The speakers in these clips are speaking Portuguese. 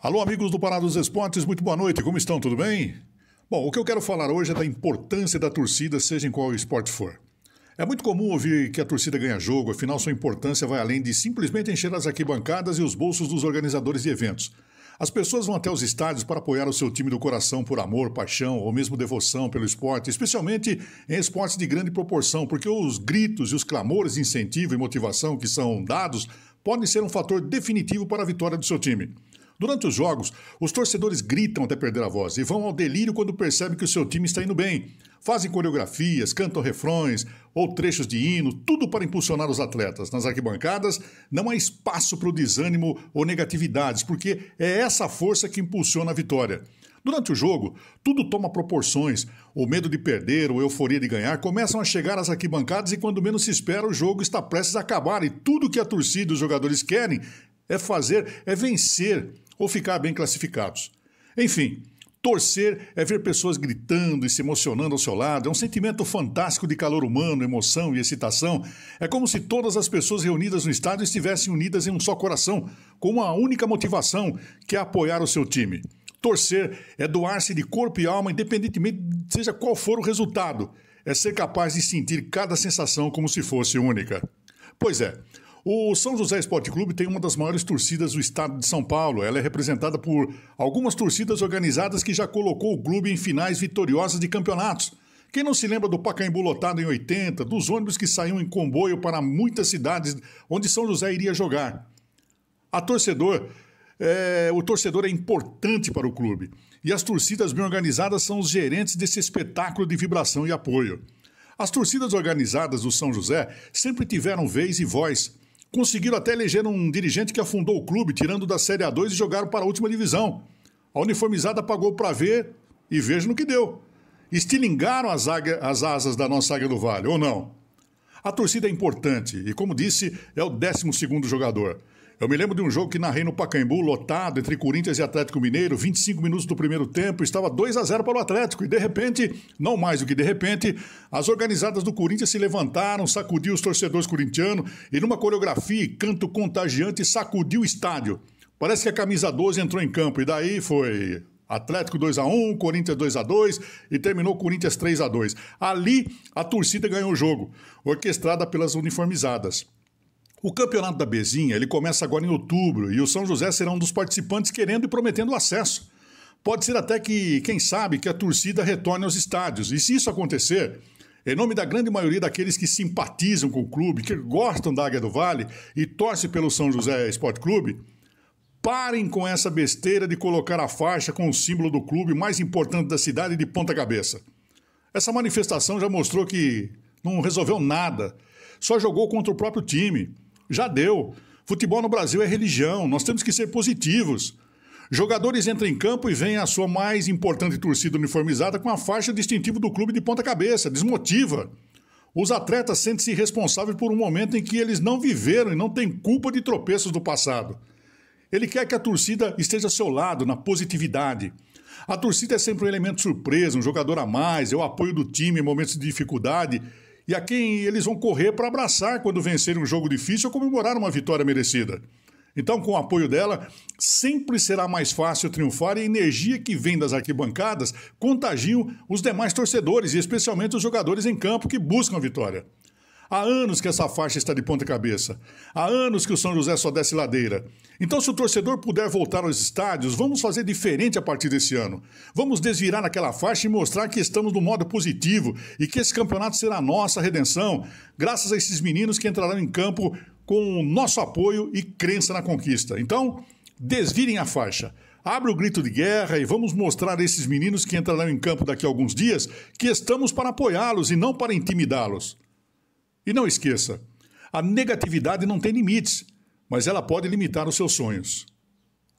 Alô, amigos do Pará dos Esportes, muito boa noite, como estão? Tudo bem? Bom, o que eu quero falar hoje é da importância da torcida, seja em qual esporte for. É muito comum ouvir que a torcida ganha jogo, afinal sua importância vai além de simplesmente encher as arquibancadas e os bolsos dos organizadores de eventos. As pessoas vão até os estádios para apoiar o seu time do coração por amor, paixão ou mesmo devoção pelo esporte, especialmente em esportes de grande proporção, porque os gritos e os clamores de incentivo e motivação que são dados podem ser um fator definitivo para a vitória do seu time. Durante os jogos, os torcedores gritam até perder a voz e vão ao delírio quando percebem que o seu time está indo bem. Fazem coreografias, cantam refrões ou trechos de hino, tudo para impulsionar os atletas. Nas arquibancadas, não há espaço para o desânimo ou negatividades, porque é essa força que impulsiona a vitória. Durante o jogo, tudo toma proporções. O medo de perder ou euforia de ganhar começam a chegar às arquibancadas e, quando menos se espera, o jogo está prestes a acabar e tudo que a torcida e os jogadores querem é fazer, é vencer ou ficar bem classificados. Enfim, torcer é ver pessoas gritando e se emocionando ao seu lado, é um sentimento fantástico de calor humano, emoção e excitação. É como se todas as pessoas reunidas no estádio estivessem unidas em um só coração, com uma única motivação, que é apoiar o seu time. Torcer é doar-se de corpo e alma, independentemente seja qual for o resultado. É ser capaz de sentir cada sensação como se fosse única. Pois é, o São José Esporte Clube tem uma das maiores torcidas do estado de São Paulo. Ela é representada por algumas torcidas organizadas que já colocou o clube em finais vitoriosas de campeonatos. Quem não se lembra do Pacaembu lotado em 80, dos ônibus que saíam em comboio para muitas cidades onde São José iria jogar? A torcedor, é, o torcedor é importante para o clube. E as torcidas bem organizadas são os gerentes desse espetáculo de vibração e apoio. As torcidas organizadas do São José sempre tiveram vez e voz conseguiram até eleger um dirigente que afundou o clube, tirando da Série A2 e jogaram para a última divisão. A uniformizada pagou para ver e veja no que deu. Estilingaram as, águia, as asas da nossa Águia do Vale, ou não? A torcida é importante e, como disse, é o 12 jogador. Eu me lembro de um jogo que narrei no Pacaembu, lotado, entre Corinthians e Atlético Mineiro, 25 minutos do primeiro tempo, estava 2 a 0 para o Atlético. E de repente, não mais do que de repente, as organizadas do Corinthians se levantaram, sacudiu os torcedores corintianos e numa coreografia e canto contagiante sacudiu o estádio. Parece que a camisa 12 entrou em campo e daí foi Atlético 2 a 1 Corinthians 2 a 2 e terminou Corinthians 3 a 2 Ali, a torcida ganhou o jogo, orquestrada pelas uniformizadas. O campeonato da Bezinha ele começa agora em outubro e o São José será um dos participantes querendo e prometendo acesso. Pode ser até que, quem sabe, que a torcida retorne aos estádios. E se isso acontecer, em nome da grande maioria daqueles que simpatizam com o clube, que gostam da Águia do Vale e torcem pelo São José Esporte Clube, Parem com essa besteira de colocar a faixa com o símbolo do clube mais importante da cidade de ponta cabeça. Essa manifestação já mostrou que não resolveu nada. Só jogou contra o próprio time. Já deu. Futebol no Brasil é religião, nós temos que ser positivos. Jogadores entram em campo e vêm a sua mais importante torcida uniformizada com a faixa distintiva do clube de ponta cabeça, desmotiva. Os atletas sentem-se responsáveis por um momento em que eles não viveram e não têm culpa de tropeços do passado. Ele quer que a torcida esteja ao seu lado, na positividade. A torcida é sempre um elemento surpresa, um jogador a mais, é o apoio do time em momentos de dificuldade e a quem eles vão correr para abraçar quando vencer um jogo difícil ou comemorar uma vitória merecida. Então, com o apoio dela, sempre será mais fácil triunfar e a energia que vem das arquibancadas contagiam os demais torcedores e especialmente os jogadores em campo que buscam a vitória. Há anos que essa faixa está de ponta cabeça. Há anos que o São José só desce ladeira. Então, se o torcedor puder voltar aos estádios, vamos fazer diferente a partir desse ano. Vamos desvirar naquela faixa e mostrar que estamos no modo positivo e que esse campeonato será nossa redenção, graças a esses meninos que entrarão em campo com o nosso apoio e crença na conquista. Então, desvirem a faixa. Abre o grito de guerra e vamos mostrar a esses meninos que entrarão em campo daqui a alguns dias que estamos para apoiá-los e não para intimidá-los. E não esqueça, a negatividade não tem limites, mas ela pode limitar os seus sonhos.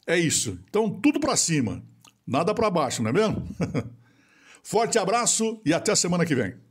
É isso. Então, tudo para cima, nada para baixo, não é mesmo? Forte abraço e até a semana que vem.